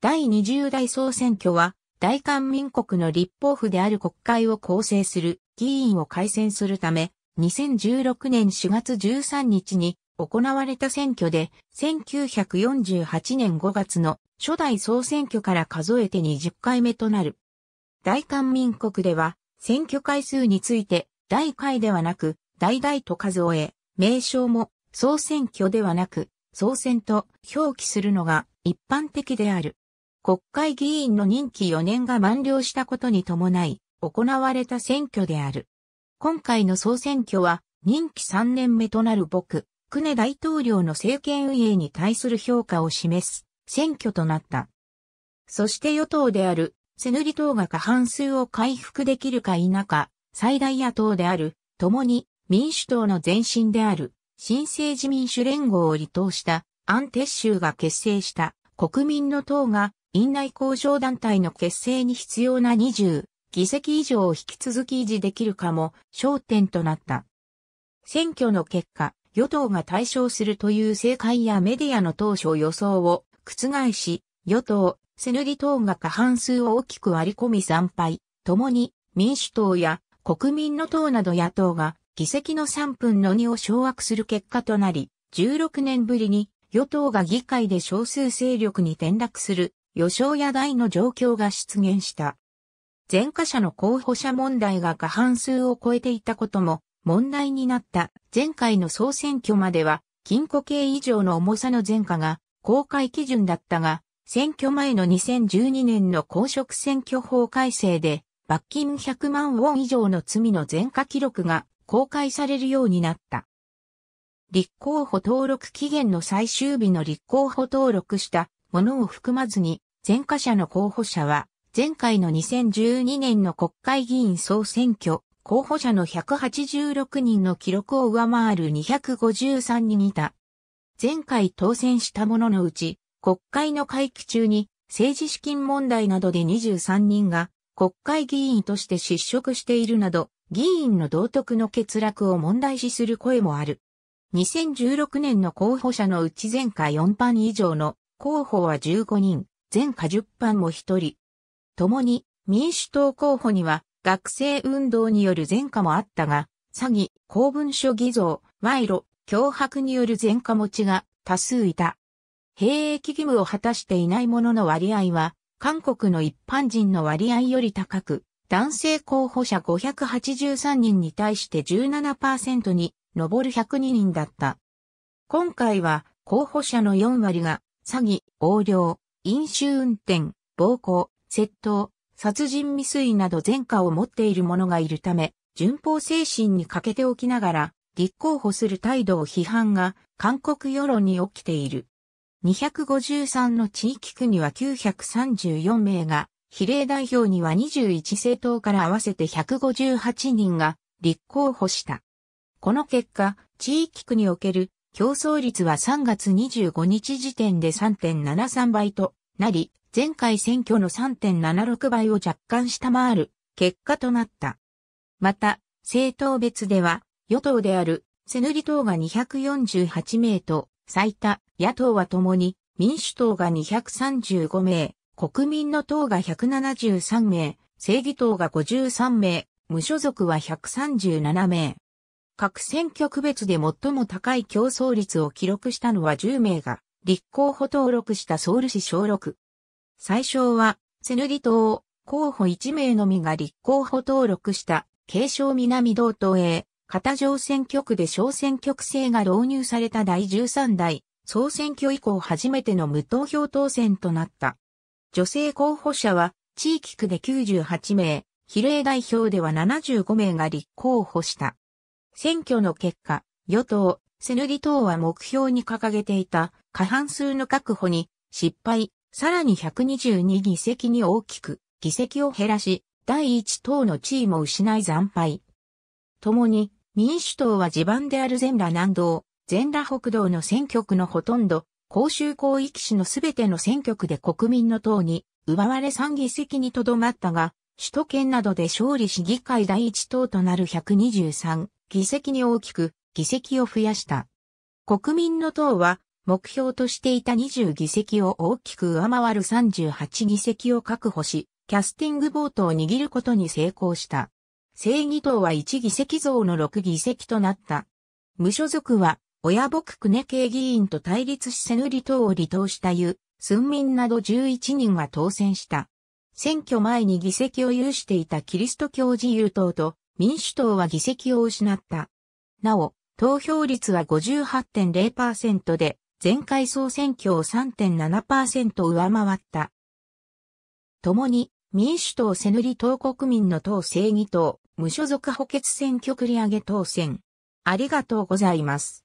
第20代総選挙は、大韓民国の立法府である国会を構成する議員を改選するため、2016年4月13日に行われた選挙で、1948年5月の初代総選挙から数えて20回目となる。大韓民国では、選挙回数について、大回ではなく、大々と数え、名称も総選挙ではなく、総選と表記するのが一般的である。国会議員の任期4年が満了したことに伴い、行われた選挙である。今回の総選挙は、任期3年目となる僕、クネ大統領の政権運営に対する評価を示す選挙となった。そして与党であるセヌリ党が過半数を回復できるか否か、最大野党である、共に民主党の前身である、新政治民主連合を離党したアンテッシュが結成した国民の党が院内交渉団体の結成に必要な20議席以上を引き続き維持できるかも焦点となった。選挙の結果、与党が対象するという政界やメディアの当初予想を覆し、与党、セヌリ党が過半数を大きく割り込み惨敗、共に民主党や国民の党など野党が議席の3分の2を掌握する結果となり、16年ぶりに与党が議会で少数勢力に転落する予想や大の状況が出現した。前科者の候補者問題が過半数を超えていたことも問題になった前回の総選挙までは禁錮刑以上の重さの前科が公開基準だったが、選挙前の2012年の公職選挙法改正で罰金100万ウォン以上の罪の前科記録が公開されるようになった。立候補登録期限の最終日の立候補登録したものを含まずに前科者の候補者は、前回の2012年の国会議員総選挙、候補者の186人の記録を上回る253人いた。前回当選したもののうち、国会の会期中に政治資金問題などで23人が国会議員として失職しているなど、議員の道徳の欠落を問題視する声もある。2016年の候補者のうち前回4班以上の候補は15人、全果10班も一人。共に民主党候補には学生運動による前科もあったが、詐欺、公文書偽造、賄賂、脅迫による前科持ちが多数いた。兵役義務を果たしていない者の割合は、韓国の一般人の割合より高く、男性候補者583人に対して17%に上る102人だった。今回は候補者の4割が詐欺、横領、飲酒運転、暴行、窃盗、殺人未遂など前科を持っている者がいるため、順法精神に欠けておきながら、立候補する態度を批判が韓国世論に起きている。253の地域区には934名が、比例代表には21政党から合わせて158人が立候補した。この結果、地域区における競争率は3月25日時点で3.73倍となり、前回選挙の3.76倍を若干下回る結果となった。また、政党別では、与党であるセヌリ党が248名と、最多、野党はともに民主党が235名、国民の党が173名、正義党が53名、無所属は137名。各選挙区別で最も高い競争率を記録したのは10名が、立候補登録したソウル市小6。最小は、セヌリ島、候補1名のみが立候補登録した、継承南道東へ、片上選挙区で小選挙区制が導入された第13代、総選挙以降初めての無投票当選となった。女性候補者は、地域区で98名、比例代表では75名が立候補した。選挙の結果、与党、セヌリ党は目標に掲げていた過半数の確保に失敗、さらに122議席に大きく議席を減らし、第一党の地位も失い惨敗。共に民主党は地盤である全羅南道、全羅北道の選挙区のほとんど、公衆広域市のすべての選挙区で国民の党に奪われ3議席にとどまったが、首都圏などで勝利し議会第一党となる123議席に大きく議席を増やした。国民の党は目標としていた20議席を大きく上回る38議席を確保し、キャスティングボートを握ることに成功した。正義党は1議席増の6議席となった。無所属は、親僕久根系議員と対立しセヌリ党を離党したゆ、村民など11人が当選した。選挙前に議席を有していたキリスト教自由党と民主党は議席を失った。なお、投票率は58.0%で、前回総選挙を3.7%上回った。共に、民主党セヌリ党国民の党正義党、無所属補欠選挙繰り上げ当選。ありがとうございます。